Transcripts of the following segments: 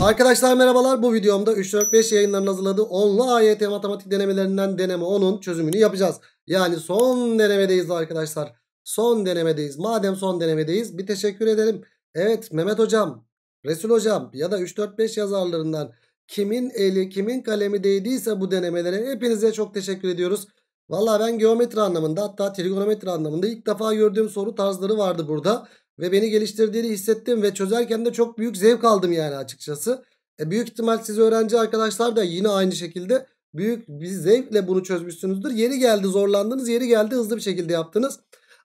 Arkadaşlar merhabalar bu videomda 3-4-5 yayınlarının hazırladığı 10'lu AYT matematik denemelerinden deneme 10'un çözümünü yapacağız. Yani son denemedeyiz arkadaşlar. Son denemedeyiz. Madem son denemedeyiz bir teşekkür edelim. Evet Mehmet hocam, Resul hocam ya da 3-4-5 yazarlarından kimin eli kimin kalemi değdiyse bu denemelere hepinize çok teşekkür ediyoruz. Valla ben geometri anlamında hatta trigonometri anlamında ilk defa gördüğüm soru tarzları vardı burada. Ve beni geliştirdiğini hissettim ve çözerken de çok büyük zevk aldım yani açıkçası. E büyük ihtimal siz öğrenci arkadaşlar da yine aynı şekilde büyük bir zevkle bunu çözmüşsünüzdür. Yeri geldi zorlandınız, yeri geldi hızlı bir şekilde yaptınız.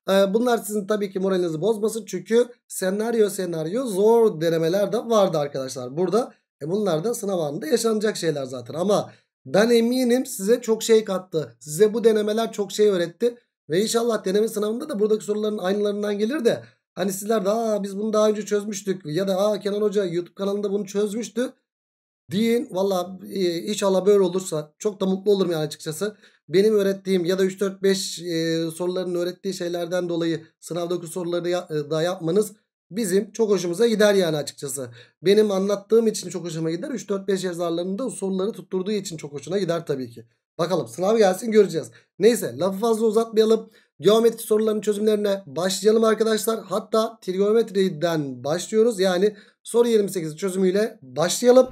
E, bunlar sizin tabii ki moralinizi bozmasın. Çünkü senaryo senaryo zor denemeler de vardı arkadaşlar. Burada e bunlar da sınav anında yaşanacak şeyler zaten. Ama ben eminim size çok şey kattı. Size bu denemeler çok şey öğretti. Ve inşallah deneme sınavında da buradaki soruların aynılarından gelir de Hani sizler de Aa, biz bunu daha önce çözmüştük ya da Aa, Kenan Hoca YouTube kanalında bunu çözmüştü deyin. Valla e, inşallah böyle olursa çok da mutlu olurum yani açıkçası. Benim öğrettiğim ya da 3-4-5 e, soruların öğrettiği şeylerden dolayı sınavdaki soruları ya, e, da yapmanız bizim çok hoşumuza gider yani açıkçası. Benim anlattığım için çok hoşuma gider. 3-4-5 yazarlarında soruları tutturduğu için çok hoşuna gider tabii ki. Bakalım sınav gelsin göreceğiz. Neyse lafı fazla uzatmayalım. Geometri sorularının çözümlerine başlayalım arkadaşlar. Hatta trigonometriden başlıyoruz. Yani soru 28 çözümüyle başlayalım.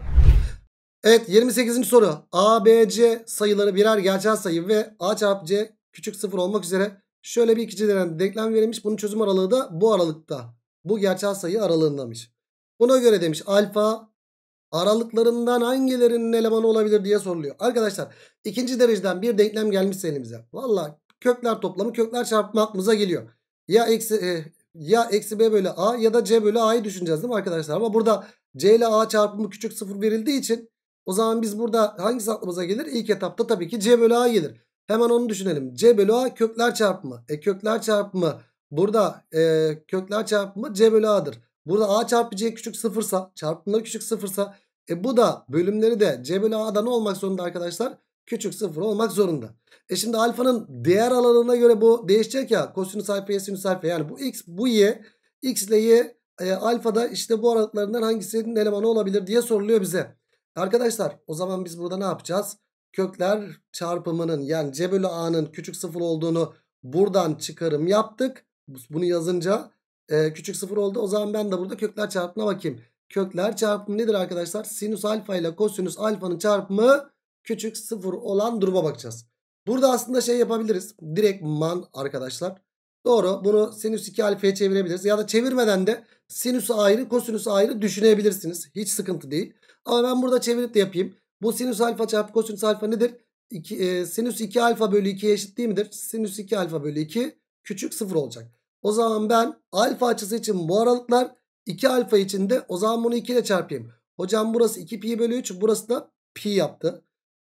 Evet 28. soru. A, B, C sayıları birer gerçel sayı ve A çarpı C küçük sıfır olmak üzere şöyle bir ikinci denen denklem verilmiş. Bunun çözüm aralığı da bu aralıkta. Bu gerçel sayı aralığındamış. Buna göre demiş alfa aralıklarından hangilerinin elemanı olabilir diye soruluyor. Arkadaşlar ikinci dereceden bir denklem gelmiş elimize. Valla Kökler toplamı kökler çarpımı aklımıza geliyor. Ya eksi, e, ya eksi b bölü a ya da c bölü a'yı düşüneceğiz değil mi arkadaşlar? Ama burada c ile a çarpımı küçük sıfır verildiği için o zaman biz burada hangisi aklımıza gelir? İlk etapta tabii ki c bölü a gelir. Hemen onu düşünelim. c bölü a kökler çarpımı. E kökler çarpımı burada e, kökler çarpımı c bölü a'dır. Burada a çarpı c küçük sıfırsa çarpımları küçük sıfırsa e bu da bölümleri de c bölü a'da ne olmak zorunda arkadaşlar küçük sıfır olmak zorunda. E şimdi alfanın değer alanına göre bu değişecek ya. Kosinüs alfa sinüs alfa yani bu x bu y x ile y e, alfada işte bu aralıklarından hangisinin elemanı olabilir diye soruluyor bize. Arkadaşlar o zaman biz burada ne yapacağız? Kökler çarpımının yani c bölü a'nın küçük sıfır olduğunu buradan çıkarım yaptık. Bunu yazınca e, küçük sıfır oldu. O zaman ben de burada kökler çarpımına bakayım. Kökler çarpımı nedir arkadaşlar? Sinüs alfa ile kosinüs alfanın çarpımı küçük sıfır olan duruma bakacağız. Burada aslında şey yapabiliriz. Direkt man arkadaşlar. Doğru bunu sinüs 2 alfaya çevirebiliriz. Ya da çevirmeden de sinüs ayrı kosinüs ayrı düşünebilirsiniz. Hiç sıkıntı değil. Ama ben burada çevirip de yapayım. Bu sinüs alfa çarpı kosinüs alfa nedir? 2, e, sinüs 2 alfa bölü 2'ye eşit değil midir? Sinüs 2 alfa bölü 2 küçük sıfır olacak. O zaman ben alfa açısı için bu aralıklar 2 alfa için de o zaman bunu 2 ile çarpayım. Hocam burası 2 pi bölü 3 burası da pi yaptı.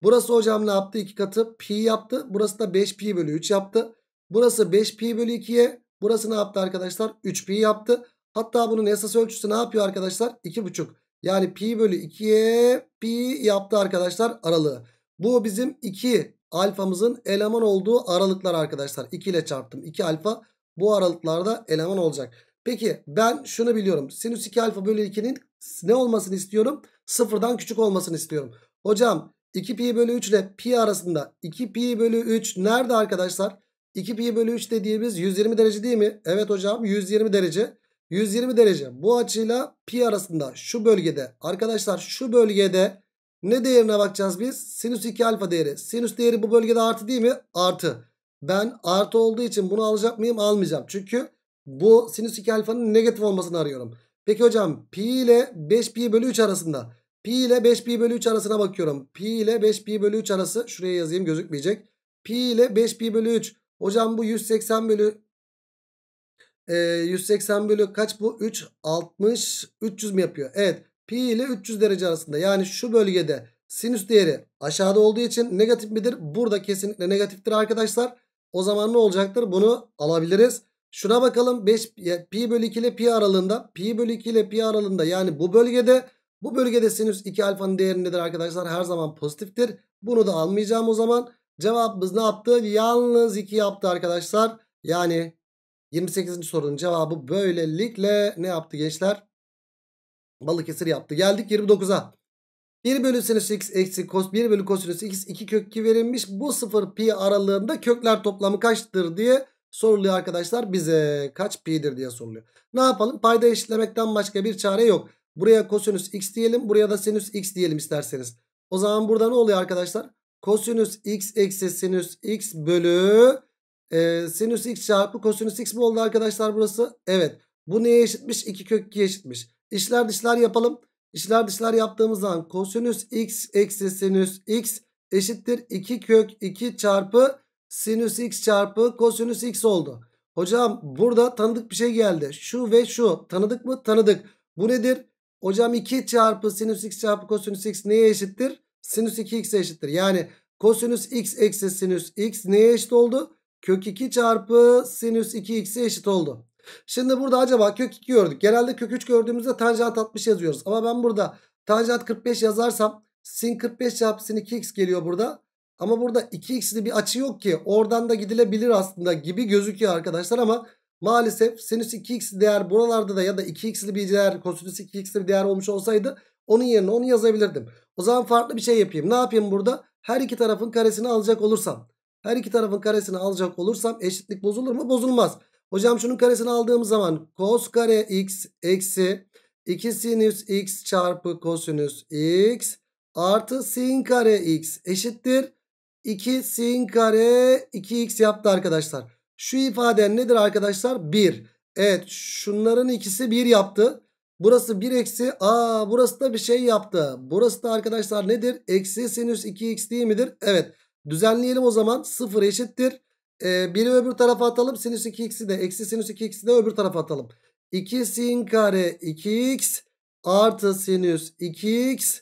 Burası hocam ne yaptı? 2 katı pi yaptı. Burası da 5 pi bölü 3 yaptı. Burası 5 pi bölü 2'ye. Burası ne yaptı arkadaşlar? 3 pi yaptı. Hatta bunun esas ölçüsü ne yapıyor arkadaşlar? 2,5. Yani pi bölü 2'ye pi yaptı arkadaşlar aralığı. Bu bizim 2 alfamızın eleman olduğu aralıklar arkadaşlar. 2 ile çarptım. 2 alfa bu aralıklarda eleman olacak. Peki ben şunu biliyorum. Sinüs 2 alfa bölü 2'nin ne olmasını istiyorum? Sıfırdan küçük olmasını istiyorum. Hocam 2 pi bölü 3 ile pi arasında 2 pi bölü 3 nerede arkadaşlar? 2 pi bölü 3 dediğimiz 120 derece değil mi? Evet hocam 120 derece. 120 derece bu açıyla pi arasında şu bölgede arkadaşlar şu bölgede ne değerine bakacağız biz? Sinüs 2 alfa değeri. Sinüs değeri bu bölgede artı değil mi? Artı. Ben artı olduğu için bunu alacak mıyım? Almayacağım. Çünkü bu sinüs 2 alfanın negatif olmasını arıyorum. Peki hocam pi ile 5 pi bölü 3 arasında Pi ile 5 pi bölü 3 arasına bakıyorum. Pi ile 5 pi bölü 3 arası. Şuraya yazayım gözükmeyecek. Pi ile 5 pi bölü 3. Hocam bu 180 bölü e, 180 bölü kaç bu? 3 60 300 mi yapıyor? Evet. Pi ile 300 derece arasında. Yani şu bölgede sinüs değeri aşağıda olduğu için negatif midir? Burada kesinlikle negatiftir arkadaşlar. O zaman ne olacaktır? Bunu alabiliriz. Şuna bakalım 5 pi bölü 2 ile pi aralığında pi bölü 2 ile pi aralığında yani bu bölgede bu bölgede sinüs 2 alfanın değeri nedir arkadaşlar? Her zaman pozitiftir. Bunu da almayacağım o zaman. Cevabımız ne yaptı? Yalnız 2 yaptı arkadaşlar. Yani 28. sorunun cevabı böylelikle ne yaptı gençler? Balıkesir yaptı. Geldik 29'a. 1 bölü sinüs x eksi kos 1 bölü kosinüs x 2 kök 2 verilmiş. Bu 0 pi aralığında kökler toplamı kaçtır diye soruluyor arkadaşlar. Bize kaç pi'dir diye soruluyor. Ne yapalım? Payda eşitlemekten başka bir çare yok. Buraya kosinüs x diyelim. Buraya da sinüs x diyelim isterseniz. O zaman burada ne oluyor arkadaşlar? Kosinüs x eksi sinüs x bölü e, sinüs x çarpı kosinüs x mi oldu arkadaşlar burası? Evet. Bu neye eşitmiş? 2 kök 2 eşitmiş. İşler dışlar yapalım. İşler dışlar yaptığımız zaman kosinüs x eksi sinüs x eşittir 2 kök 2 çarpı sinüs x çarpı kosinüs x oldu. Hocam burada tanıdık bir şey geldi. Şu ve şu tanıdık mı? Tanıdık. Bu nedir? Hocam 2 çarpı sinüs x çarpı kosinüs x neye eşittir? Sinüs 2 x eşittir. Yani kosinüs x eksi sinüs x neye eşit oldu? Kök 2 çarpı sinüs 2x'e eşit oldu. Şimdi burada acaba kök 2 gördük. Genelde kök 3 gördüğümüzde tanjant 60 yazıyoruz. Ama ben burada tanjant 45 yazarsam sin 45 çarpı sin 2x geliyor burada. Ama burada 2x'li bir açı yok ki. Oradan da gidilebilir aslında gibi gözüküyor arkadaşlar ama... Maalesef sinüs 2x değer buralarda da ya da 2x'li bir değer kosinüs 2x'li bir değer olmuş olsaydı onun yerine onu yazabilirdim. O zaman farklı bir şey yapayım. Ne yapayım burada? Her iki tarafın karesini alacak olursam. Her iki tarafın karesini alacak olursam eşitlik bozulur mu? Bozulmaz. Hocam şunun karesini aldığım zaman cos kare x eksi 2 sinüs x çarpı kosinüs x artı sin kare x eşittir. 2 sin kare 2x yaptı arkadaşlar. Şu ifaden nedir arkadaşlar? 1. Evet şunların ikisi 1 yaptı. Burası 1 eksi. Aa burası da bir şey yaptı. Burası da arkadaşlar nedir? Eksi sinüs 2x değil midir? Evet. Düzenleyelim o zaman. 0 eşittir. Ee, biri öbür tarafa atalım. Sinüs 2x'i de eksi sinüs 2x'i de öbür tarafa atalım. 2 sin kare 2x artı sinüs 2x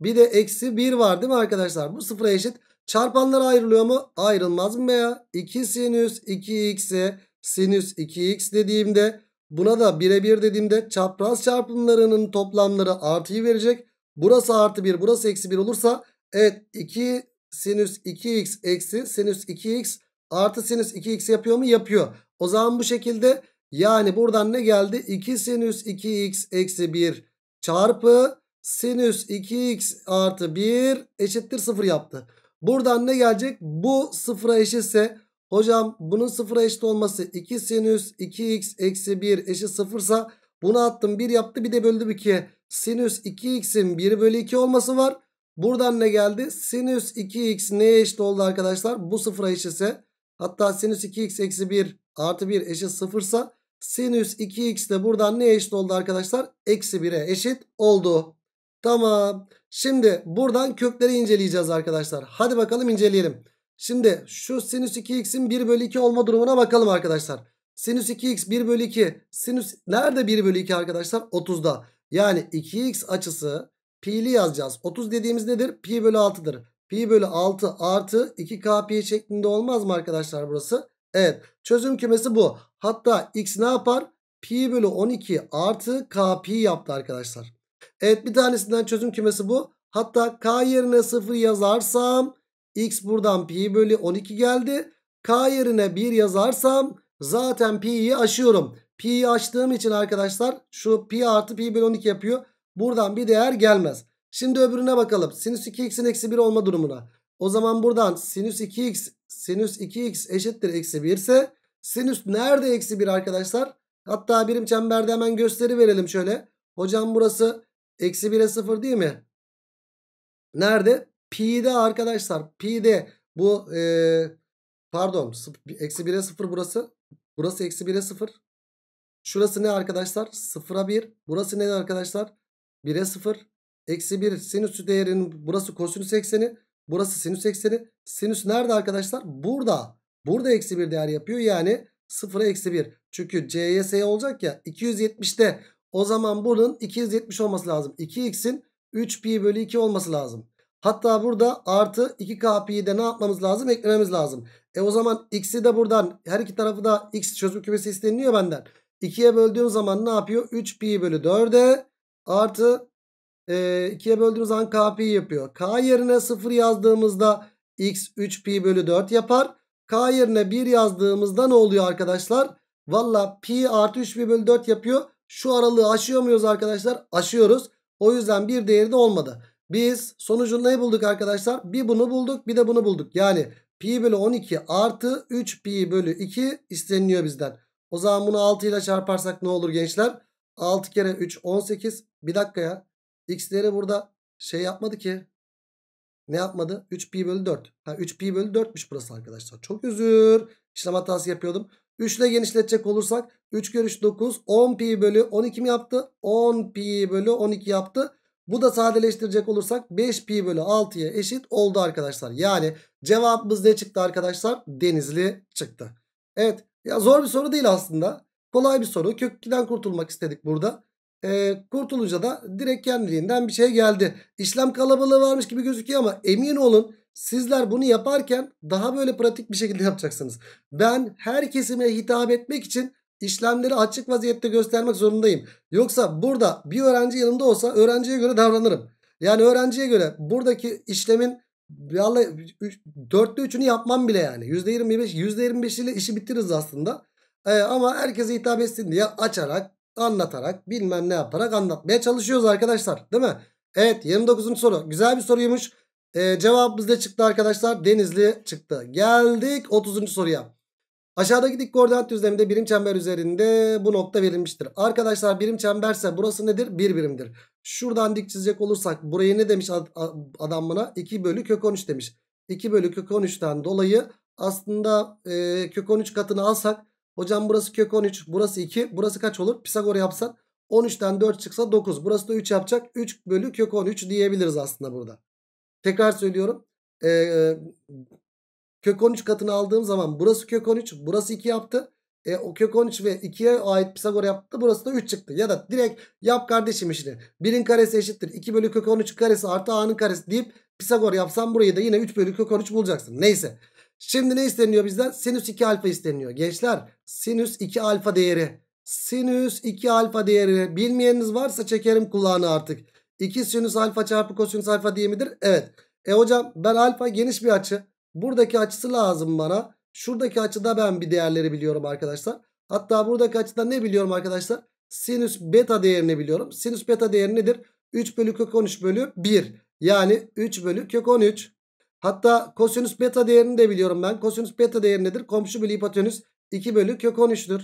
bir de eksi 1 var değil mi arkadaşlar? Bu 0'a eşit. Çarpanlar ayrılıyor mu? Ayrılmaz mı ya? 2 sinüs 2x'e sinüs 2x dediğimde buna da birebir dediğimde çapraz çarpımlarının toplamları artıyı verecek. Burası artı 1 burası eksi 1 olursa evet 2 sinüs 2x eksi sinüs 2x artı sinüs 2x yapıyor mu? Yapıyor. O zaman bu şekilde yani buradan ne geldi? 2 sinüs 2x eksi 1 çarpı sinüs 2x artı 1 eşittir 0 yaptı. Buradan ne gelecek? Bu sıfıra eşitse hocam bunun sıfıra eşit olması 2 sinüs 2x eksi 1 eşit sıfırsa bunu attım 1 yaptı bir de böldüm 2'ye. Sinüs 2x'in 1 bölü 2 olması var. Buradan ne geldi? Sinüs 2x neye eşit oldu arkadaşlar? Bu sıfıra eşitse hatta sinüs 2x eksi 1 artı 1 eşit sıfırsa sinüs 2x de buradan neye eşit oldu arkadaşlar? Eksi 1'e eşit oldu. Tamam. Şimdi buradan kökleri inceleyeceğiz arkadaşlar. Hadi bakalım inceleyelim. Şimdi şu sinüs 2x'in 1 bölü 2 olma durumuna bakalım arkadaşlar. Sinüs 2x 1 bölü 2. Sinüs nerede 1 bölü 2 arkadaşlar? 30'da. Yani 2x açısı pi'li yazacağız. 30 dediğimiz nedir? Pi bölü 6'dır. Pi bölü 6 artı 2k pi şeklinde olmaz mı arkadaşlar burası? Evet. Çözüm kümesi bu. Hatta x ne yapar? Pi bölü 12 artı k pi yaptı arkadaşlar. Evet bir tanesinden çözüm kümesi bu. Hatta k yerine 0 yazarsam x buradan pi bölü 12 geldi. K yerine 1 yazarsam zaten pi'yi aşıyorum. Pi'yi açtığım için arkadaşlar şu pi artı pi bölü 12 yapıyor. Buradan bir değer gelmez. Şimdi öbürüne bakalım. Sinüs 2x'in eksi 1 olma durumuna. O zaman buradan sinüs 2x sinüs 2x eşittir eksi 1 ise sinüs nerede eksi 1 arkadaşlar? Hatta birim çemberde hemen gösteri verelim şöyle. Hocam burası Eksi 1'e 0 değil mi? Nerede? Pi'de arkadaşlar. Pi'de bu e, pardon eksi 1'e 0 burası. Burası eksi 1'e 0. Şurası ne arkadaşlar? 0'a 1. Burası ne arkadaşlar? 1'e 0. Eksi 1 sinüs değerinin burası kosinüs ekseni. Burası sinüs ekseni. Sinüs nerede arkadaşlar? Burada. Burada eksi 1 değer yapıyor. Yani 0'a eksi 1. Çünkü CYS olacak ya 270'te o zaman bunun 270 olması lazım. 2x'in 3pi bölü 2 olması lazım. Hatta burada artı 2kpi'yi de ne yapmamız lazım? Eklememiz lazım. E o zaman x'i de buradan her iki tarafı da x çözüm kümesi isteniliyor benden. 2'ye böldüğüm zaman ne yapıyor? 3pi bölü 4'e artı e, 2'ye böldüğümüz zaman kpi yapıyor. K yerine 0 yazdığımızda x 3pi bölü 4 yapar. K yerine 1 yazdığımızda ne oluyor arkadaşlar? Valla pi artı 3pi bölü 4 yapıyor. Şu aralığı aşıyor muyuz arkadaşlar? Aşıyoruz. O yüzden bir değeri de olmadı. Biz sonucunu ne bulduk arkadaşlar? Bir bunu bulduk bir de bunu bulduk. Yani pi bölü 12 artı 3 pi bölü 2 isteniliyor bizden. O zaman bunu 6 ile çarparsak ne olur gençler? 6 kere 3 18. Bir dakika ya. X'leri burada şey yapmadı ki. Ne yapmadı? 3 pi bölü 4. Ha, 3 pi bölü 4'müş burası arkadaşlar. Çok özür. İşlem hatası yapıyordum. 3 ile genişletecek olursak 3 görüş 9 10 pi bölü 12 mi yaptı? 10 pi bölü 12 yaptı. Bu da sadeleştirecek olursak 5 pi bölü 6'ya eşit oldu arkadaşlar. Yani cevabımız ne çıktı arkadaşlar? Denizli çıktı. Evet ya zor bir soru değil aslında. Kolay bir soru. Kök kurtulmak istedik burada. Ee, kurtulunca da direkt kendiliğinden bir şey geldi. İşlem kalabalığı varmış gibi gözüküyor ama emin olun Sizler bunu yaparken daha böyle pratik bir şekilde yapacaksınız. Ben her kesime hitap etmek için işlemleri açık vaziyette göstermek zorundayım. Yoksa burada bir öğrenci yanımda olsa öğrenciye göre davranırım. Yani öğrenciye göre buradaki işlemin dörtte üçünü yapmam bile yani. Yüzde yirmi beş, yüzde yirmi beş ile işi bitiririz aslında. Ee, ama herkese hitap etsin diye açarak, anlatarak, bilmem ne yaparak anlatmaya çalışıyoruz arkadaşlar. Değil mi? Evet 29. soru. Güzel bir soruymuş. Ee, cevabımız ne çıktı arkadaşlar? Denizli çıktı. Geldik 30. soruya. Aşağıdaki dik koordinat düzleminde birim çember üzerinde bu nokta verilmiştir. Arkadaşlar birim çemberse burası nedir? Bir birimdir. Şuradan dik çizecek olursak burayı ne demiş adam bana? 2 bölü kök 13 demiş. 2 bölü kök 13'ten dolayı aslında e, kök 13 katını alsak hocam burası kök 13 burası 2 burası kaç olur? Pisagor yapsan 13'ten 4 çıksa 9 burası da 3 yapacak 3 bölü kök 13 diyebiliriz aslında burada. Tekrar söylüyorum. Ee, kök 13 katını aldığım zaman burası kök 13 burası 2 yaptı. E, o kök 13 ve 2'ye ait Pisagor yaptı. Burası da 3 çıktı. Ya da direkt yap kardeşim işini. 1'in karesi eşittir. 2 bölü kök 13 karesi artı a'nın karesi deyip Pisagor yapsam burayı da yine 3 bölü kök 13 bulacaksın. Neyse. Şimdi ne isteniyor bizden? Sinüs 2 alfa isteniyor. Gençler sinüs 2 alfa değeri. Sinüs 2 alfa değeri. Bilmeyeniniz varsa çekerim kulağını artık. 2 sinüs alfa çarpı kosinüs alfa diye midir? Evet. E hocam ben alfa geniş bir açı. Buradaki açısı lazım bana. Şuradaki açıda ben bir değerleri biliyorum arkadaşlar. Hatta buradaki açıda ne biliyorum arkadaşlar? Sinüs beta değerini biliyorum. Sinüs beta değeri nedir? 3 bölü kök 13 bölü 1. Yani 3 bölü kök 13. Hatta kosinüs beta değerini de biliyorum ben. Kosinüs beta değeri nedir? Komşu bölü hipotenüs 2 bölü kök 13'tür.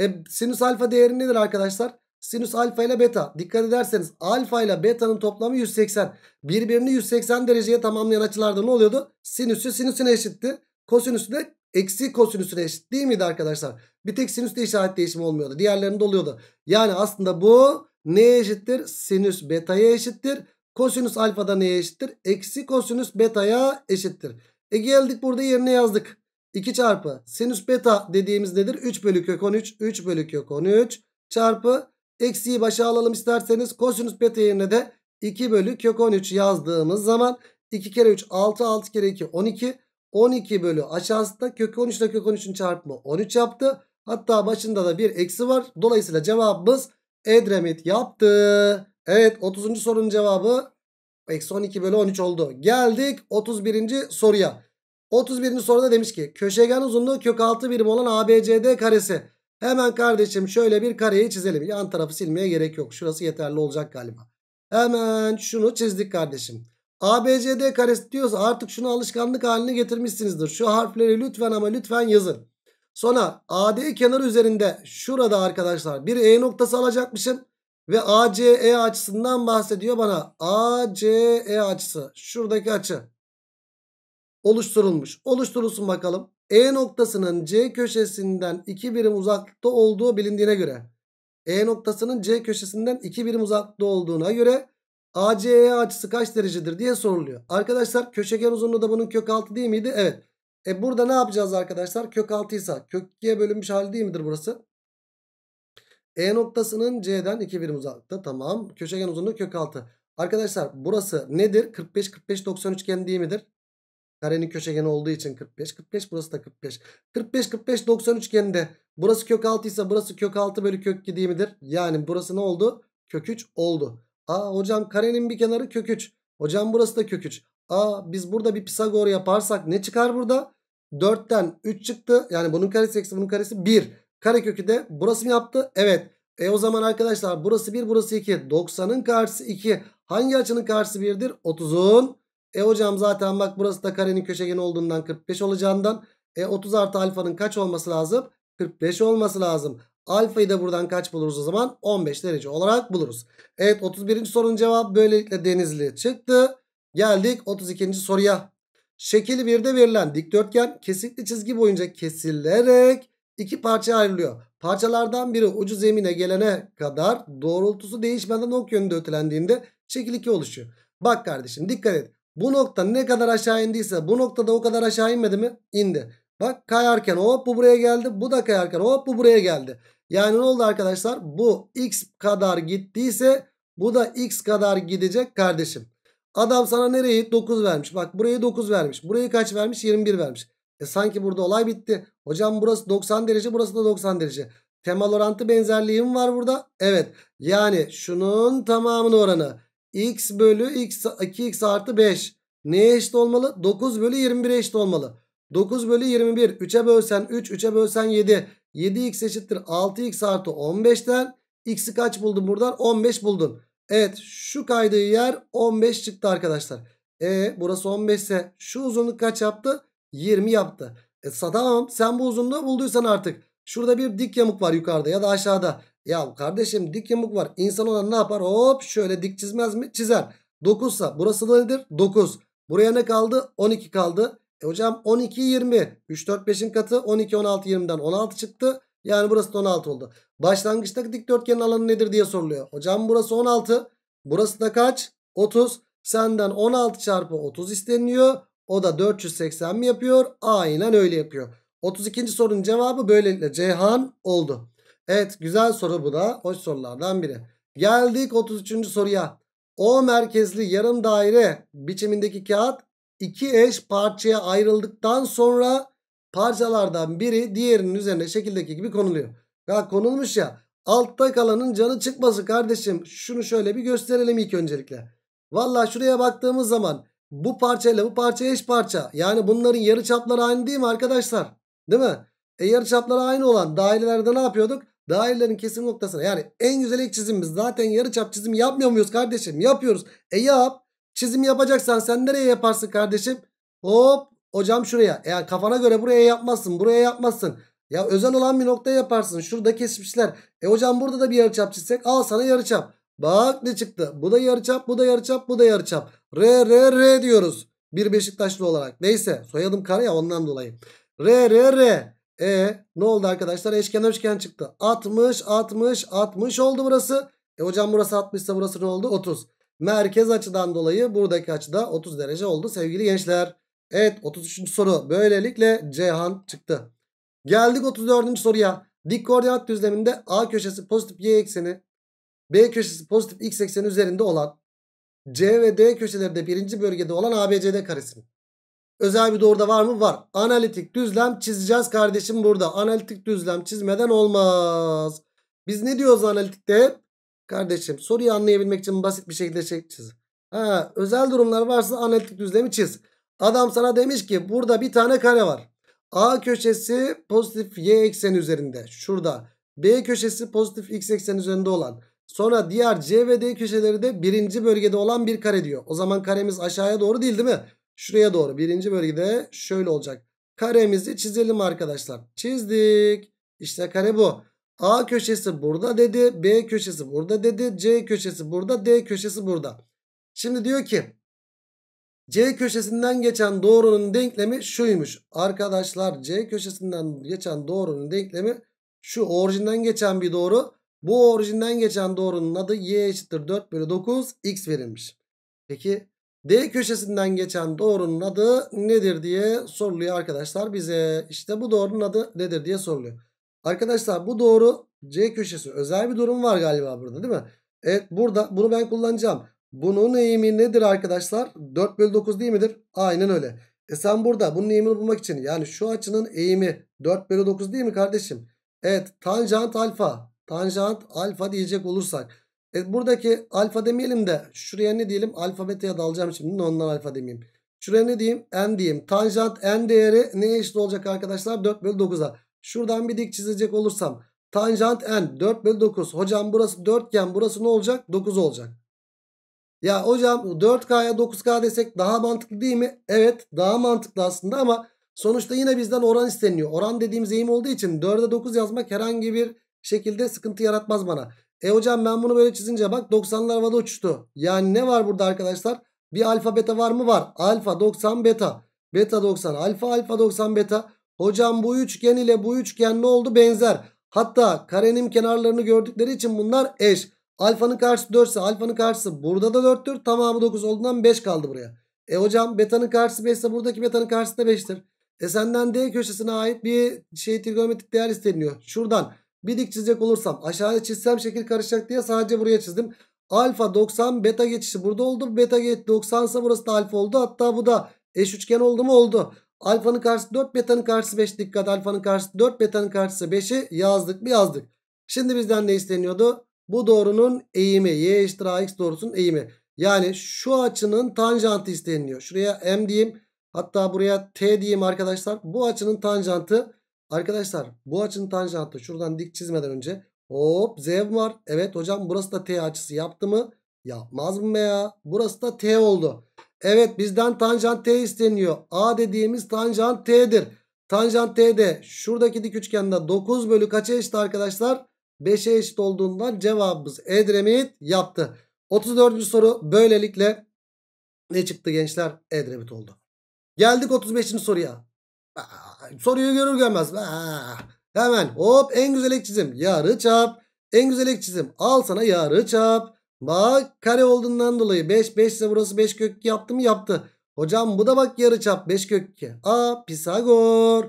E, sinüs alfa değeri nedir arkadaşlar? Sinüs alfa ile beta. Dikkat ederseniz alfa ile beta'nın toplamı 180. Birbirini 180 dereceye tamamlayan açılarda ne oluyordu? Sinüsü sinüsüne eşitti. Kosinüsü de eksi kosinüsüne eşit değil miydi arkadaşlar? Bir tek sinüste işaret değişimi olmuyordu. Diğerlerinde oluyordu. Yani aslında bu neye eşittir? Sinüs beta'ya eşittir. Kosinüs alfa da neye eşittir? Eksi kosinüs beta'ya eşittir. E geldik burada yerine yazdık. 2 çarpı sinüs beta dediğimiz nedir? 3 bölü kök 13. 3 bölü kök 13 çarpı Eksiyi başa alalım isterseniz kosinüs beta yerine de 2 bölü kök 13 yazdığımız zaman 2 kere 3 6 6 kere 2 12 12 bölü aşağısında kök 13 ile kök 13'ün çarpımı 13 yaptı. Hatta başında da bir eksi var. Dolayısıyla cevabımız Edremit yaptı. Evet 30. sorunun cevabı eksi 12 bölü 13 oldu. Geldik 31. soruya. 31. soruda demiş ki köşegen uzunluğu kök 6 birim olan ABCD karesi. Hemen kardeşim şöyle bir kareyi çizelim. Yan tarafı silmeye gerek yok. Şurası yeterli olacak galiba. Hemen şunu çizdik kardeşim. ABCD karesi diyorsa artık şunu alışkanlık haline getirmişsinizdir. Şu harfleri lütfen ama lütfen yazın. Sonra AD kenarı üzerinde şurada arkadaşlar bir E noktası alacakmışım. Ve ACE açısından bahsediyor bana. ACE açısı şuradaki açı oluşturulmuş. Oluşturulsun bakalım. E noktasının C köşesinden 2 birim uzaklıkta olduğu bilindiğine göre E noktasının C köşesinden 2 birim uzaklıkta olduğuna göre ACE açısı kaç derecedir diye soruluyor. Arkadaşlar köşegen uzunluğu da bunun kök altı değil miydi? Evet. E burada ne yapacağız arkadaşlar? Kök altıysa, ise kök 2'ye bölünmüş hali değil midir burası? E noktasının C'den 2 birim uzaklıkta. Tamam. Köşegen uzunluğu kök altı. Arkadaşlar burası nedir? 45 45 90 üçgen değil midir? Karenin köşegeni olduğu için 45. 45 burası da 45. 45 45 90 üçgeninde. Burası kök 6 ise burası kök 6 bölü kök 7 midir? Yani burası ne oldu? Kök 3 oldu. Aa hocam karenin bir kenarı kök 3. Hocam burası da kök 3. Aa biz burada bir Pisagor yaparsak ne çıkar burada? 4'ten 3 çıktı. Yani bunun karesi eksi bunun karesi 1. kökü de burası mı yaptı? Evet. E o zaman arkadaşlar burası 1 burası 2. 90'ın karşısı 2. Hangi açının karşısı 1'dir? 30'un e hocam zaten bak burası da karenin köşegeni olduğundan 45 olacağından. E 30 artı alfanın kaç olması lazım? 45 olması lazım. Alfayı da buradan kaç buluruz o zaman? 15 derece olarak buluruz. Evet 31. sorunun cevabı böylelikle denizli çıktı. Geldik 32. soruya. Şekil 1'de verilen dikdörtgen kesikli çizgi boyunca kesilerek iki parça ayrılıyor. Parçalardan biri ucu zemine gelene kadar doğrultusu değişmeden ok yönünde ötelendiğinde şekil 2 oluşuyor. Bak kardeşim dikkat et. Bu nokta ne kadar aşağı indiyse bu noktada o kadar aşağı inmedi mi? İndi. Bak kayarken hop bu buraya geldi. Bu da kayarken hop bu buraya geldi. Yani ne oldu arkadaşlar? Bu x kadar gittiyse bu da x kadar gidecek kardeşim. Adam sana nereyi 9 vermiş. Bak burayı 9 vermiş. Burayı kaç vermiş? 21 vermiş. E sanki burada olay bitti. Hocam burası 90 derece burası da 90 derece. Temal orantı benzerliği mi var burada? Evet. Yani şunun tamamının oranı x bölü x 2x artı 5 neye eşit olmalı? 9 bölü 21'e eşit olmalı. 9 bölü 21 3'e bölsen 3 3'e bölsen 7 7x eşittir 6x artı 15'ten x'i kaç buldun buradan 15 buldun. Evet şu kaydığı yer 15 çıktı arkadaşlar. E burası 15 ise şu uzunluk kaç yaptı? 20 yaptı. E, tamam sen bu uzunluğu bulduysan artık şurada bir dik yamuk var yukarıda ya da aşağıda. Ya kardeşim dik yamuk var. İnsan olan ne yapar? Hop şöyle dik çizmez mi? Çizer. 9 sa burası da nedir? 9. Buraya ne kaldı? 12 kaldı. E hocam 12 20. 3 4 5'in katı 12 16 20'den 16 çıktı. Yani burası da 16 oldu. Başlangıçtaki dikdörtgenin alanı nedir diye soruluyor. Hocam burası 16. Burası da kaç? 30. Senden 16 çarpı 30 isteniliyor. O da 480 mi yapıyor? Aynen öyle yapıyor. 32. sorunun cevabı böylelikle Ceyhan oldu. Evet güzel soru bu da. Hoş sorulardan biri. Geldik 33. soruya. O merkezli yarım daire biçimindeki kağıt iki eş parçaya ayrıldıktan sonra parçalardan biri diğerinin üzerine şekildeki gibi konuluyor. Ya konulmuş ya altta kalanın canı çıkması kardeşim. Şunu şöyle bir gösterelim ilk öncelikle. Valla şuraya baktığımız zaman bu parçayla bu parça eş parça. Yani bunların yarı çapları aynı değil mi arkadaşlar? Değil mi? E yarı çapları aynı olan dairelerde ne yapıyorduk? Dairelerin kesim noktasına yani en güzel ilk çizimimiz. Zaten yarıçap çizim yapmıyor muyuz kardeşim? Yapıyoruz. E yap. Çizim yapacaksan sen nereye yaparsın kardeşim? Hop hocam şuraya. E yani kafana göre buraya yapmazsın. Buraya yapmazsın. Ya özel olan bir nokta yaparsın. Şurada kesmişler. E hocam burada da bir yarıçap çizsek. Al sana yarıçap. Bak ne çıktı. Bu da yarıçap, bu da yarıçap, bu da yarıçap. R R R diyoruz. Bir Beşiktaşlı olarak. Neyse soyadım Kara ya ondan dolayı. R R R. E ne oldu arkadaşlar? Eşkenar üçgen çıktı. 60, 60, 60 oldu burası. E hocam burası 60 ise burası ne oldu? 30. Merkez açıdan dolayı buradaki açıda 30 derece oldu sevgili gençler. Evet 33. soru. Böylelikle Ceyhan çıktı. Geldik 34. soruya. Dik koordinat düzleminde A köşesi pozitif Y ekseni, B köşesi pozitif X ekseni üzerinde olan C ve D köşeleri de birinci bölgede olan ABCD karesinin Özel bir doğru da var mı? Var. Analitik düzlem çizeceğiz kardeşim burada. Analitik düzlem çizmeden olmaz. Biz ne diyoruz analitikte? Kardeşim soruyu anlayabilmek için basit bir şekilde şey çiz. Ha, özel durumlar varsa analitik düzlemi çiz. Adam sana demiş ki burada bir tane kare var. A köşesi pozitif y ekseni üzerinde. Şurada. B köşesi pozitif x ekseni üzerinde olan. Sonra diğer C ve D köşeleri de birinci bölgede olan bir kare diyor. O zaman karemiz aşağıya doğru değil değil mi? Şuraya doğru birinci bölgede şöyle olacak. Karemizi çizelim arkadaşlar. Çizdik. İşte kare bu. A köşesi burada dedi. B köşesi burada dedi. C köşesi burada. D köşesi burada. Şimdi diyor ki C köşesinden geçen doğrunun denklemi şuymuş. Arkadaşlar C köşesinden geçen doğrunun denklemi şu orijinden geçen bir doğru. Bu orijinden geçen doğrunun adı y eşittir 4 bölü 9 x verilmiş. Peki D köşesinden geçen doğrunun adı nedir diye soruluyor arkadaşlar bize. İşte bu doğrunun adı nedir diye soruluyor. Arkadaşlar bu doğru C köşesi özel bir durum var galiba burada değil mi? Evet burada bunu ben kullanacağım. Bunun eğimi nedir arkadaşlar? 4 bölü 9 değil midir? Aynen öyle. E sen burada bunun eğimini bulmak için yani şu açının eğimi 4 bölü 9 değil mi kardeşim? Evet tanjant alfa. Tanjant alfa diyecek olursak. E buradaki alfa demeyelim de şuraya ne diyelim? Alfa beta'ya dalacağım şimdi. Ondan alfa demeyeyim. Şuraya ne diyeyim? N diyeyim. Tanjant N değeri neye eşit olacak arkadaşlar? 4 bölü 9'a. Şuradan bir dik çizecek olursam. Tanjant N 4 bölü 9. Hocam burası 4 iken burası ne olacak? 9 olacak. Ya hocam 4K'ya 9K desek daha mantıklı değil mi? Evet daha mantıklı aslında ama sonuçta yine bizden oran isteniyor. Oran dediğimiz eğim olduğu için 4'e 9 yazmak herhangi bir şekilde sıkıntı yaratmaz bana. E hocam ben bunu böyle çizince bak 90'lar havada uçtu. Yani ne var burada arkadaşlar? Bir alfa beta var mı? Var. Alfa 90 beta. Beta 90 alfa alfa 90 beta. Hocam bu üçgen ile bu üçgen ne oldu? Benzer. Hatta karenin kenarlarını gördükleri için bunlar eş. Alfanın karşısı 4 ise alfanın karşısı burada da 4'tür. Tamamı 9 olduğundan 5 kaldı buraya. E hocam betanın karşısı 5 ise buradaki betanın karşısı da 5'tir. E senden D köşesine ait bir şey trigonometrik değer isteniyor. Şuradan bir dik çizecek olursam aşağıya çizsem şekil karışacak diye sadece buraya çizdim. Alfa 90 beta geçişi burada oldu. Beta geç 90 ise burası da alfa oldu. Hatta bu da eş üçgen oldu mu oldu. Alfanın karşısı 4 betanın karşısı 5 dikkat alfanın karşısı 4 betanın karşısı 5'i yazdık mı yazdık. Şimdi bizden ne isteniyordu? Bu doğrunun eğimi y eşittir ax doğrusunun eğimi. Yani şu açının tanjantı isteniyor. Şuraya m diyeyim hatta buraya t diyeyim arkadaşlar. Bu açının tanjantı Arkadaşlar bu açının tanjantı şuradan dik çizmeden önce hop z var. Evet hocam burası da t açısı yaptı mı? Yapmaz mı ya? Burası da t oldu. Evet bizden tanjant t isteniyor. A dediğimiz tanjant t'dir. Tanjant t'de şuradaki dik üçgende 9 bölü kaça eşit arkadaşlar? 5'e eşit olduğundan cevabımız Edremit yaptı. 34. soru böylelikle ne çıktı gençler? Edremit oldu. Geldik 35. soruya. Soruyu görür görmez. hemen hop en güzel ek çizim. Yarı çap. En güzel ek çizim. Al sana yarı çap. Bak kare olduğundan dolayı 5 5 ise burası 5 kök yaptı mı yaptı. Hocam bu da bak yarı çap 5 kök 2. A Pisagor.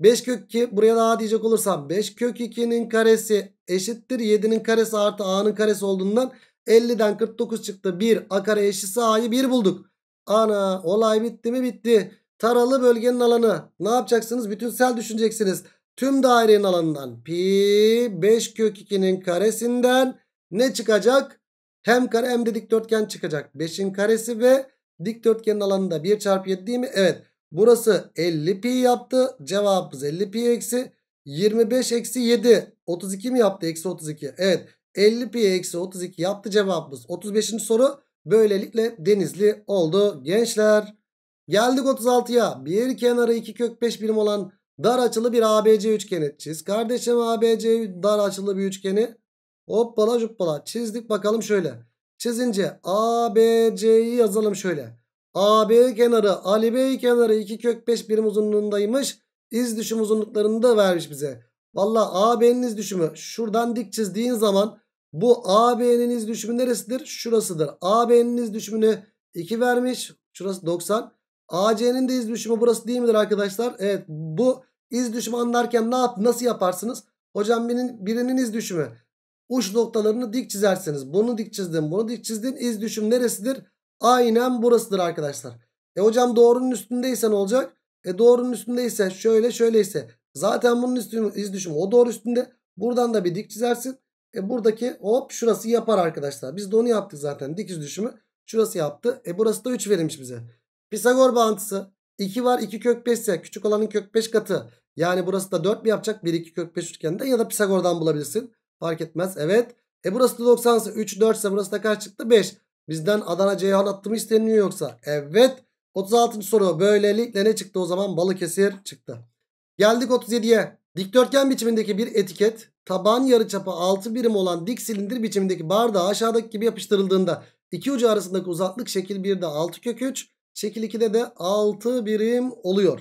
5 kök 2 buraya daha diyecek olursam 5 kök 2'nin karesi eşittir 7'nin karesi artı A'nın karesi olduğundan 50'den 49 çıktı. 1 A kare eşitse A'yı 1 bulduk. Ana olay bitti mi bitti. Taralı bölgenin alanı. Ne yapacaksınız? Bütünsel düşüneceksiniz. Tüm dairenin alanından pi 5 kök 2'nin karesinden ne çıkacak? Hem kare hem de dikdörtgen çıkacak. 5'in karesi ve dikdörtgenin alanında 1 çarpı 7 değil mi? Evet. Burası 50 pi yaptı. Cevabımız 50 pi eksi 25 eksi 7. 32 mi yaptı? Eksi 32. Evet. 50 pi eksi 32 yaptı cevabımız. 35. soru böylelikle denizli oldu gençler. Geldik 36'ya. Bir kenarı 2 kök 5 birim olan dar açılı bir ABC üçgeni çiz. Kardeşim ABC dar açılı bir üçgeni. Hoppala cuppala çizdik bakalım şöyle. Çizince ABC'yi yazalım şöyle. AB kenarı Ali Bey kenarı 2 kök 5 birim uzunluğundaymış. İz düşüm uzunluklarını da vermiş bize. Valla AB'nin iz düşümü şuradan dik çizdiğin zaman bu AB'nin iz düşümü neresidir? Şurasıdır. AB'nin iz düşümünü 2 vermiş. Şurası 90. AC'nin de iz düşümü burası değil midir arkadaşlar? Evet bu iz düşümü anlarken ne yap nasıl yaparsınız? Hocam birinin, birinin iz düşümü. Uç noktalarını dik çizersiniz. Bunu dik çizdin, bunu dik çizdin. İz düşüm neresidir? Aynen burasıdır arkadaşlar. E hocam doğrunun üstündeyse ne olacak? E doğrunun üstündeyse şöyle şöyle ise Zaten bunun üstü, iz düşümü o doğru üstünde. Buradan da bir dik çizersin. E buradaki hop şurası yapar arkadaşlar. Biz de onu yaptık zaten. Dik iz düşümü şurası yaptı. E burası da 3 verilmiş bize. Pisagor bağıntısı 2 var 2 kök 5 ise küçük olanın kök 5 katı. Yani burası da 4 mi yapacak? 1 2 kök 5 üçgeninden ya da Pisagor'dan bulabilirsin. Fark etmez evet. E burası da 90 ise 3 4 ise burası da kaç çıktı? 5. Bizden Adana Ceyhan attı mı isteniyor yoksa? Evet. 36. soru böylelikle ne çıktı o zaman? Balıkesir çıktı. Geldik 37'ye. Dikdörtgen biçimindeki bir etiket taban yarıçapı 6 birim olan dik silindir biçimindeki bardağa aşağıdaki gibi yapıştırıldığında iki ucu arasındaki uzaklık şekil 1'de 6 kök 3 Şekil 2'de de 6 birim oluyor.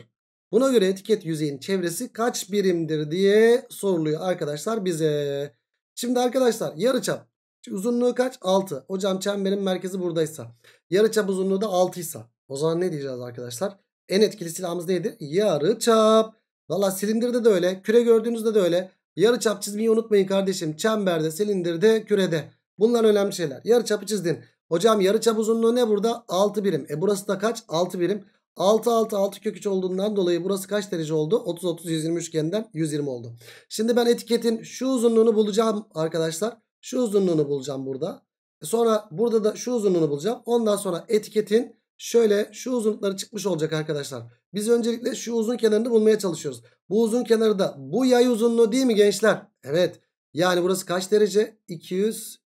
Buna göre etiket yüzeyin çevresi kaç birimdir diye soruluyor arkadaşlar bize. Şimdi arkadaşlar yarıçap uzunluğu kaç? 6. Hocam çemberin merkezi buradaysa. Yarıçap uzunluğu da 6 ise. O zaman ne diyeceğiz arkadaşlar? En etkili silahımız nedir? Yarıçap. Valla silindirde de öyle. Küre gördüğünüzde de öyle. Yarıçap çizmeyi unutmayın kardeşim. Çemberde, silindirde, kürede. Bunlar önemli şeyler. Yarıçapı çizdin. Hocam yarı çap uzunluğu ne burada? 6 birim. E burası da kaç? 6 birim. 6 6 6 kök 3 olduğundan dolayı burası kaç derece oldu? 30 30 120 üçgenden 120 oldu. Şimdi ben etiketin şu uzunluğunu bulacağım arkadaşlar. Şu uzunluğunu bulacağım burada. E, sonra burada da şu uzunluğunu bulacağım. Ondan sonra etiketin şöyle şu uzunlukları çıkmış olacak arkadaşlar. Biz öncelikle şu uzun kenarını bulmaya çalışıyoruz. Bu uzun kenarı da bu yay uzunluğu değil mi gençler? Evet. Yani burası kaç derece? 240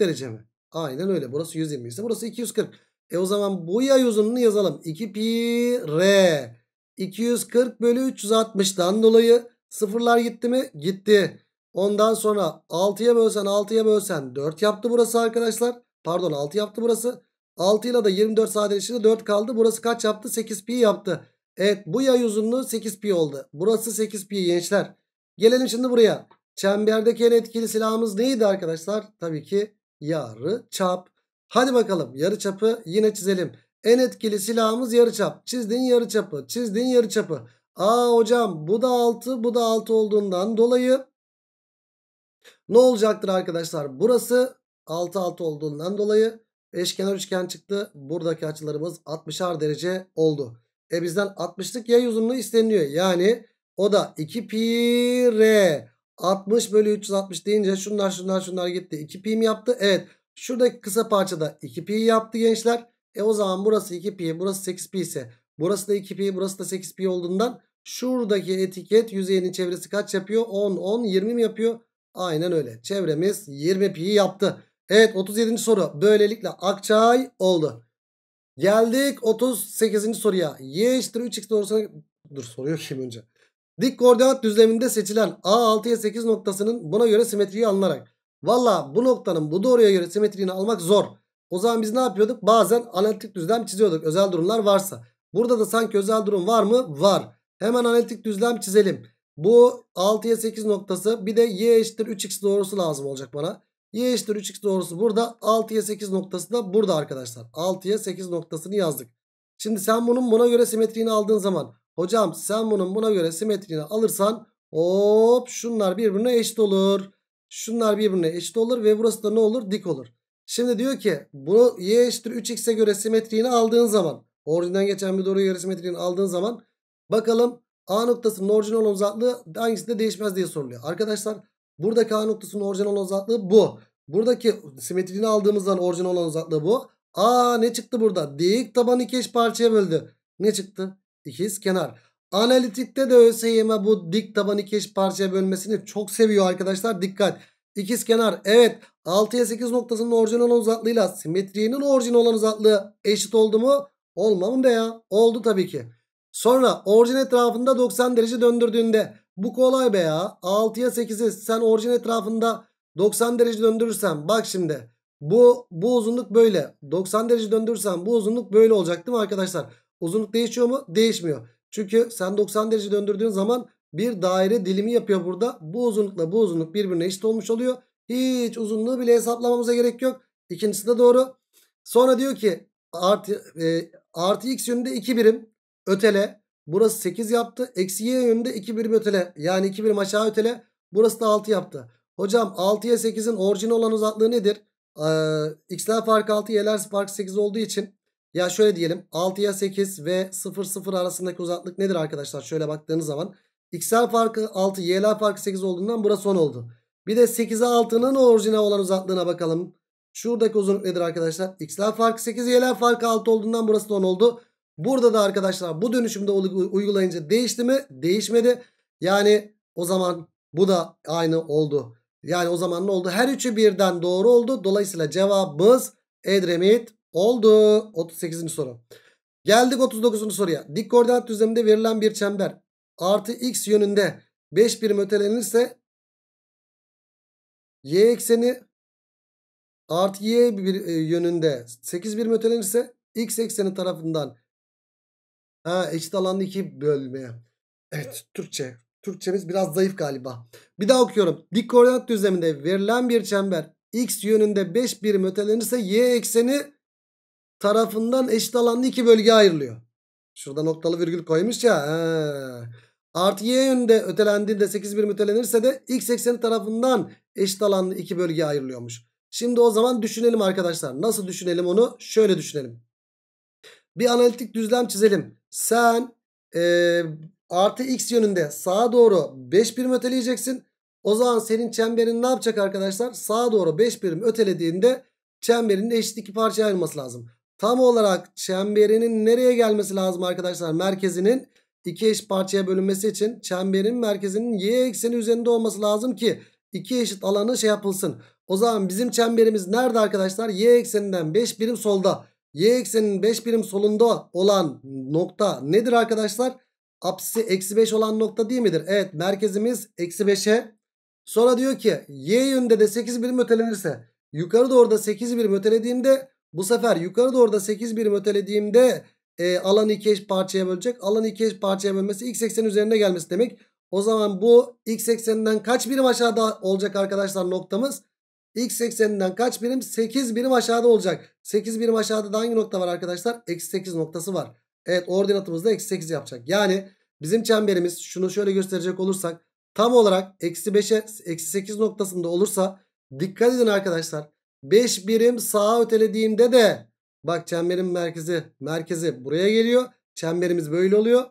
derece mi? Aynen öyle. Burası 120 ise burası 240. E o zaman bu yay uzunluğunu yazalım. 2 pi r 240 bölü 360'dan dolayı sıfırlar gitti mi? Gitti. Ondan sonra 6'ya bölsen 6'ya bölsen 4 yaptı burası arkadaşlar. Pardon 6 yaptı burası. 6 ile de 24 sadeleşince 4 kaldı. Burası kaç yaptı? 8 pi yaptı. Evet bu yay uzunluğu 8 pi oldu. Burası 8 pi gençler. Gelelim şimdi buraya. Çemberdeki en etkili silahımız neydi arkadaşlar? Tabii ki yarı çap. Hadi bakalım yarı çapı yine çizelim. En etkili silahımız yarı çap. Çizdin yarı çapı. Çizdin yarı çapı. Aa hocam bu da 6 bu da 6 olduğundan dolayı ne olacaktır arkadaşlar? Burası 6 6 olduğundan dolayı eşkenar üçgen çıktı. Buradaki açılarımız 60'ar derece oldu. E bizden 60'lık yay uzunluğu isteniliyor. Yani o da 2 pi r 60 bölü 360 deyince şunlar şunlar şunlar gitti. 2 pi mi yaptı? Evet. Şuradaki kısa parçada 2 pi yaptı gençler. E o zaman burası 2 pi, burası 8 pi ise burası da 2 pi, burası da 8 pi olduğundan şuradaki etiket yüzeyinin çevresi kaç yapıyor? 10, 10, 20 mi yapıyor? Aynen öyle. Çevremiz 20 pi yaptı. Evet 37. soru böylelikle Akçay oldu. Geldik 38. soruya. Y eşittir 3x doğrusuna... Dur soruyor kim önce? Dik koordinat düzleminde seçilen A6'ya 8 noktasının buna göre simetriği alınarak. Valla bu noktanın bu doğruya göre simetriğini almak zor. O zaman biz ne yapıyorduk? Bazen analitik düzlem çiziyorduk özel durumlar varsa. Burada da sanki özel durum var mı? Var. Hemen analitik düzlem çizelim. Bu 6'ya 8 noktası bir de y eşittir 3x doğrusu lazım olacak bana. y eşittir 3x doğrusu burada 6'ya 8 noktası da burada arkadaşlar. 6'ya 8 noktasını yazdık. Şimdi sen bunun buna göre simetriğini aldığın zaman Hocam sen bunun buna göre simetriğini alırsan hop şunlar birbirine eşit olur. Şunlar birbirine eşit olur ve burası da ne olur? Dik olur. Şimdi diyor ki bunu y eşittir 3x'e göre simetriğini aldığın zaman orijinden geçen bir doğruya göre simetriğini aldığın zaman bakalım A noktasının orijinal uzaklığı hangisinde değişmez diye soruluyor. Arkadaşlar buradaki A noktasının orijinal uzaklığı bu. Buradaki simetriğini aldığımızdan orijinal olan uzaklığı bu. A ne çıktı burada? Dik taban iki eş parçaya böldü. Ne çıktı? İkiz kenar. Analitikte de ÖSYM bu dik taban iki eş parçaya bölmesini çok seviyor arkadaşlar. Dikkat. İkiz kenar. Evet 6'ya 8 noktasının orijinal olan uzaklığıyla simetriğinin orijinal olan uzaklığı eşit oldu mu? Olma mı be ya? Oldu tabii ki. Sonra orijin etrafında 90 derece döndürdüğünde bu kolay be ya. 6'ya 8'i sen orijin etrafında 90 derece döndürürsen bak şimdi bu bu uzunluk böyle. 90 derece döndürürsen bu uzunluk böyle olacak değil mi arkadaşlar? Uzunluk değişiyor mu? Değişmiyor. Çünkü sen 90 derece döndürdüğün zaman bir daire dilimi yapıyor burada. Bu uzunlukla bu uzunluk birbirine eşit olmuş oluyor. Hiç uzunluğu bile hesaplamamıza gerek yok. İkincisi de doğru. Sonra diyor ki artı, e, artı x yönünde 2 birim ötele. Burası 8 yaptı. Eksi y yönünde 2 birim ötele. Yani 2 birim aşağı ötele. Burası da 6 yaptı. Hocam 6'ya 8'in orijini olan uzaklığı nedir? Ee, x'ler farkı 6 y'ler farkı 8 olduğu için ya şöyle diyelim 6'ya 8 ve 0 0 arasındaki uzaklık nedir arkadaşlar? Şöyle baktığınız zaman x'ler farkı 6 y'ler farkı 8 olduğundan burası 10 oldu. Bir de 8'e 6'nın orijine olan uzaklığına bakalım. Şuradaki uzunluk nedir arkadaşlar? X'ler farkı 8 y'ler farkı 6 olduğundan burası da 10 oldu. Burada da arkadaşlar bu dönüşümde uygulayınca değişti mi? Değişmedi. Yani o zaman bu da aynı oldu. Yani o zaman ne oldu? Her üçü birden doğru oldu. Dolayısıyla cevabımız Edremit Oldu. 38. soru. Geldik 39. soruya. Dik koordinat düzleminde verilen bir çember artı x yönünde 5 birim ötelenirse y ekseni artı y bir e, yönünde 8 birim ötelenirse x ekseni tarafından ha, eşit alanda 2 bölmeye. Evet Türkçe. Türkçemiz biraz zayıf galiba. Bir daha okuyorum. Dik koordinat düzleminde verilen bir çember x yönünde 5 birim ötelenirse y ekseni tarafından eşit alanlı iki bölgeye ayrılıyor. Şurada noktalı virgül koymuş ya. He. Artı y yönünde ötelendiğinde 8 birim ötelenirse de x ekseni tarafından eşit alanlı iki bölgeye ayrılıyormuş. Şimdi o zaman düşünelim arkadaşlar. Nasıl düşünelim onu? Şöyle düşünelim. Bir analitik düzlem çizelim. Sen e, artı x yönünde sağa doğru 5 birim öteleyeceksin. O zaman senin çemberin ne yapacak arkadaşlar? Sağa doğru 5 birim ötelediğinde çemberin de eşit iki parçaya ayrılması lazım. Tam olarak çemberinin nereye gelmesi lazım arkadaşlar? Merkezinin iki eş parçaya bölünmesi için çemberin merkezinin y ekseni üzerinde olması lazım ki iki eşit alanı şey yapılsın. O zaman bizim çemberimiz nerede arkadaşlar? Y ekseninden 5 birim solda. Y ekseninin 5 birim solunda olan nokta nedir arkadaşlar? Apsisi eksi 5 olan nokta değil midir? Evet merkezimiz eksi 5'e. Sonra diyor ki y yönünde de 8 birim ötelenirse yukarı doğru da 8 birim ötelediğimde bu sefer yukarı doğru da 8 birim ötelediğimde e, alanı 2 eş parçaya bölecek. Alanı 2 eş parçaya bölmesi x eksenin üzerinde gelmesi demek. O zaman bu x ekseninden kaç birim aşağıda olacak arkadaşlar noktamız? x ekseninden kaç birim? 8 birim aşağıda olacak. 8 birim aşağıda da hangi nokta var arkadaşlar? Eksi 8 noktası var. Evet ordinatımızda eksi 8 yapacak. Yani bizim çemberimiz şunu şöyle gösterecek olursak tam olarak eksi 5'e eksi 8 noktasında olursa dikkat edin arkadaşlar. 5 birim sağa ötelediğimde de bak çemberin merkezi merkezi buraya geliyor. Çemberimiz böyle oluyor.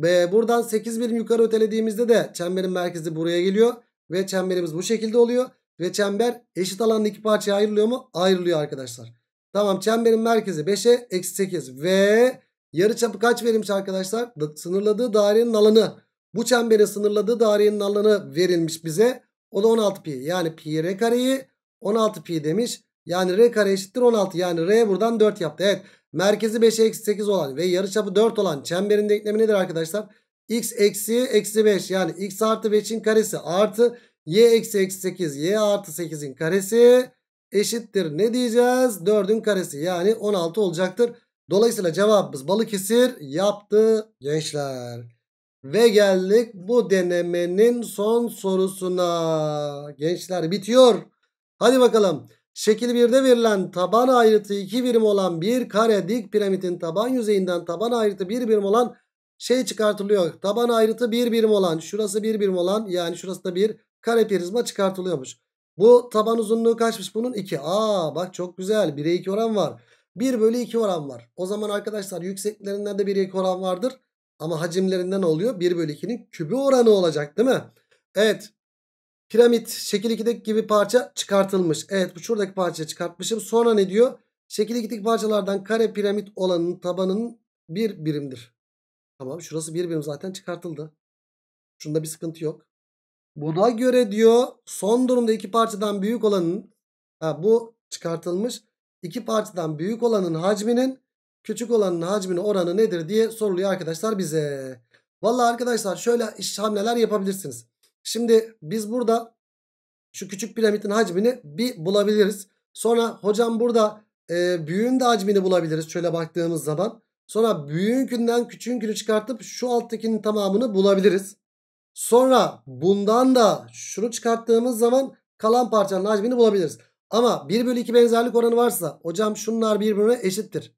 Ve buradan 8 birim yukarı ötelediğimizde de çemberin merkezi buraya geliyor. Ve çemberimiz bu şekilde oluyor. Ve çember eşit alanın iki parçaya ayrılıyor mu? Ayrılıyor arkadaşlar. Tamam çemberin merkezi 5'e eksi 8. Ve yarı çapı kaç verilmiş arkadaşlar? Sınırladığı dairenin alanı. Bu çemberin sınırladığı dairenin alanı verilmiş bize. O da 16 pi. Yani pi r kareyi 16 pi demiş. Yani r kare eşittir 16. Yani r buradan 4 yaptı. Evet merkezi 5'e eksi 8 olan ve yarıçapı 4 olan çemberin denklemi nedir arkadaşlar? x eksi eksi 5 yani x artı 5'in karesi artı y eksi eksi 8 y artı 8'in karesi eşittir. Ne diyeceğiz? 4'ün karesi yani 16 olacaktır. Dolayısıyla cevabımız Balıkesir yaptı gençler. Ve geldik bu denemenin son sorusuna. Gençler bitiyor. Hadi bakalım. Şekil 1'de verilen taban ayrıtı 2 birim olan bir kare dik piramidin taban yüzeyinden taban ayrıtı 1 birim olan şey çıkartılıyor. Taban ayrıtı 1 birim olan şurası 1 birim olan yani şurası da 1 kare prizma çıkartılıyormuş. Bu taban uzunluğu kaçmış bunun? 2. Aa bak çok güzel 1'e 2 oran var. 1 bölü 2 oran var. O zaman arkadaşlar yüksekliklerinden de 1'e 2 oran vardır. Ama hacimlerinden oluyor? 1 bölü 2'nin kübü oranı olacak değil mi? Evet Piramit şekil 2'deki gibi parça çıkartılmış. Evet bu şuradaki parça çıkartmışım. Sonra ne diyor? Şekil 2'deki parçalardan kare piramit olanın tabanının bir birimdir. Tamam şurası bir birim zaten çıkartıldı. Şunda bir sıkıntı yok. Buna göre diyor son durumda iki parçadan büyük olanın ha, bu çıkartılmış. iki parçadan büyük olanın hacminin küçük olanın hacminin oranı nedir diye soruluyor arkadaşlar bize. Valla arkadaşlar şöyle iş hamleler yapabilirsiniz. Şimdi biz burada şu küçük piramidin hacmini bir bulabiliriz. Sonra hocam burada e, büyüğün de hacmini bulabiliriz şöyle baktığımız zaman. Sonra büyüğünkünden küçüğünkünü çıkartıp şu alttakinin tamamını bulabiliriz. Sonra bundan da şunu çıkarttığımız zaman kalan parçanın hacmini bulabiliriz. Ama 1 bölü 2 benzerlik oranı varsa hocam şunlar birbirine eşittir.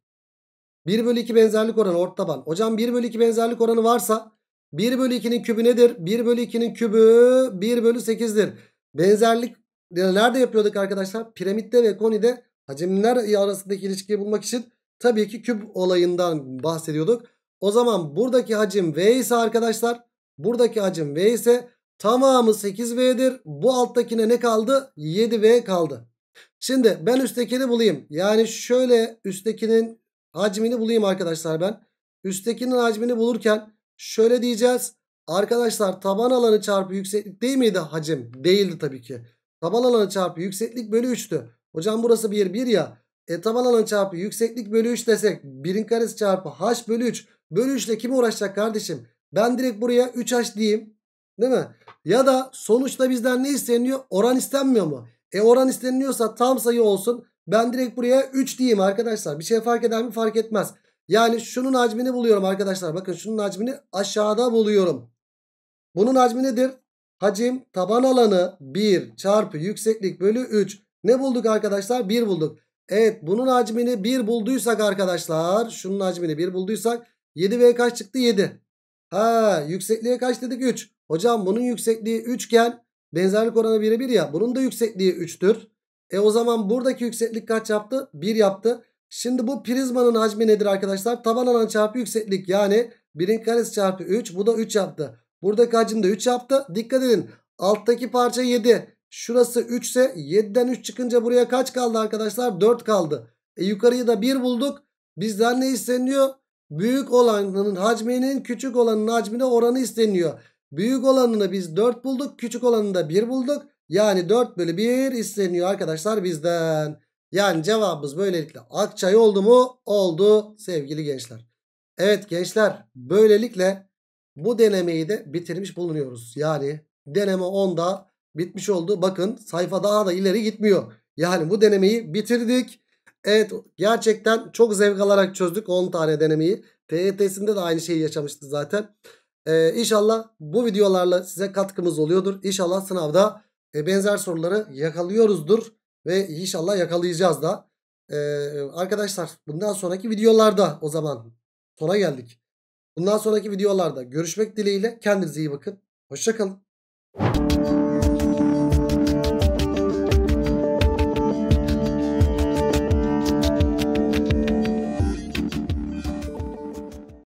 1 bölü 2 benzerlik oranı orta taban. Hocam 1 bölü 2 benzerlik oranı varsa 1 bölü 2'nin kübü nedir? 1 bölü 2'nin kübü 1 bölü 8'dir. Benzerlik nerede yapıyorduk arkadaşlar? Piramitte ve konide hacimler arasındaki ilişkiyi bulmak için tabii ki küp olayından bahsediyorduk. O zaman buradaki hacim V ise arkadaşlar buradaki hacim V ise tamamı 8V'dir. Bu alttakine ne kaldı? 7V kaldı. Şimdi ben üsttekini bulayım. Yani şöyle üsttekinin hacmini bulayım arkadaşlar ben. Üsttekinin hacmini bulurken Şöyle diyeceğiz. Arkadaşlar taban alanı çarpı yükseklik değil miydi hacim? Değildi tabii ki. Taban alanı çarpı yükseklik bölü 3'tü. Hocam burası 1 1 ya. E taban alanı çarpı yükseklik bölü 3 desek. 1'in karesi çarpı h bölü 3. Bölü 3 ile kim uğraşacak kardeşim? Ben direkt buraya 3h diyeyim. Değil mi? Ya da sonuçta bizden ne isteniyor? Oran istenmiyor mu? E oran isteniyorsa tam sayı olsun. Ben direkt buraya 3 diyeyim arkadaşlar. Bir şey fark eder mi? Fark etmez. Yani şunun hacmini buluyorum arkadaşlar. Bakın şunun hacmini aşağıda buluyorum. Bunun hacmi nedir? Hacim taban alanı 1 çarpı yükseklik bölü 3. Ne bulduk arkadaşlar? 1 bulduk. Evet bunun hacmini 1 bulduysak arkadaşlar. Şunun hacmini 1 bulduysak 7V kaç çıktı? 7. Ha yüksekliğe kaç dedik? 3. Hocam bunun yüksekliği 3 iken benzerlik oranı birebir ya. Bunun da yüksekliği 3'tür. E o zaman buradaki yükseklik kaç yaptı? 1 yaptı. Şimdi bu prizmanın hacmi nedir arkadaşlar? Taban alan çarpı yükseklik yani 1'in karesi çarpı 3 bu da 3 yaptı. Buradaki hacim de 3 yaptı. Dikkat edin alttaki parça 7. Şurası 3 ise 7'den 3 çıkınca buraya kaç kaldı arkadaşlar? 4 kaldı. E, yukarıyı da 1 bulduk. Bizden ne isteniyor? Büyük olanın hacminin küçük olanın hacmine oranı isteniyor. Büyük olanını biz 4 bulduk. Küçük olanını da 1 bulduk. Yani 4 bölü 1 isteniyor arkadaşlar bizden. Yani cevabımız böylelikle Akçay oldu mu? Oldu sevgili gençler. Evet gençler böylelikle bu denemeyi de bitirmiş bulunuyoruz. Yani deneme 10'da bitmiş oldu. Bakın sayfa daha da ileri gitmiyor. Yani bu denemeyi bitirdik. Evet gerçekten çok zevk alarak çözdük 10 tane denemeyi. TET'sinde de aynı şeyi yaşamıştı zaten. Ee, inşallah bu videolarla size katkımız oluyordur. İnşallah sınavda e, benzer soruları yakalıyoruzdur. Ve inşallah yakalayacağız da. Ee, arkadaşlar bundan sonraki videolarda o zaman sona geldik. Bundan sonraki videolarda görüşmek dileğiyle kendinize iyi bakın. Hoşçakalın.